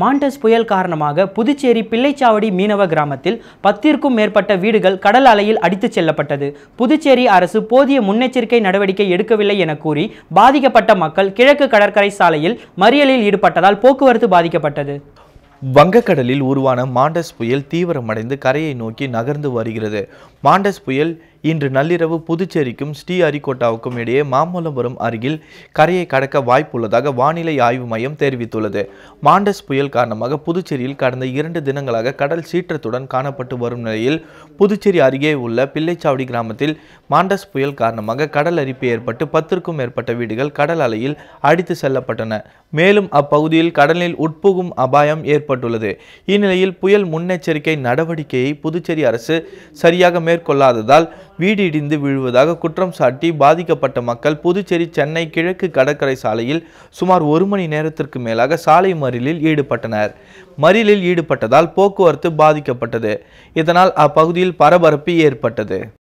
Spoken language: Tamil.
மாண்டஸ் புயல் காரணமாக புதுச்சேரி பிள்ளைச்சாவடி மீனவ கிராமத்தில் பத்திற்கும் மேற்பட்ட வீடுகள் கடல் அலையில் அடித்துச் செல்லப்பட்டது புதுச்சேரி அரசு போதிய முன்னெச்சரிக்கை நடவடிக்கை எடுக்கவில்லை என கூறி பாதிக்கப்பட்ட மக்கள் கிழக்கு கடற்கரை சாலையில் மறியலில் ஈடுபட்டதால் போக்குவரத்து பாதிக்கப்பட்டது வங்கக்கடலில் உருவான மாண்டஸ் புயல் தீவிரமடைந்து கரையை நோக்கி நகர்ந்து வருகிறது மாண்டஸ் புயல் இன்று நள்ளிரவு புதுச்சேரிக்கும் ஸ்ரீ அரிக்கோட்டாவுக்கும் இடையே மாமல்லபுரம் அருகில் கரையை கடக்க வாய்ப்புள்ளதாக வானிலை ஆய்வு மையம் தெரிவித்துள்ளது மாண்டஸ் புயல் காரணமாக புதுச்சேரியில் கடந்த இரண்டு தினங்களாக கடல் சீற்றத்துடன் காணப்பட்டு வரும் நிலையில் புதுச்சேரி அருகே உள்ள பிள்ளைச்சாவடி கிராமத்தில் மாண்டஸ் புயல் காரணமாக கடல் அரிப்பு ஏற்பட்டு பத்திற்கும் மேற்பட்ட வீடுகள் கடல் அலையில் அடித்து செல்லப்பட்டன மேலும் அப்பகுதியில் கடலில் உட்புகும் அபாயம் ஏற்பட்டுள்ளது இந்நிலையில் புயல் முன்னெச்சரிக்கை நடவடிக்கையை புதுச்சேரி அரசு சரியாக மேற்கொள்ளாததால் வீடு இடிந்து விழுவதாக குற்றம் சாட்டி பாதிக்கப்பட்ட மக்கள் புதுச்சேரி சென்னை கிழக்கு கடற்கரை சாலையில் சுமார் ஒரு மணி நேரத்திற்கு மேலாக சாலை மறியலில் ஈடுபட்டனர் மறியலில் ஈடுபட்டதால் போக்குவரத்து பாதிக்கப்பட்டது இதனால் அப்பகுதியில் பரபரப்பு ஏற்பட்டது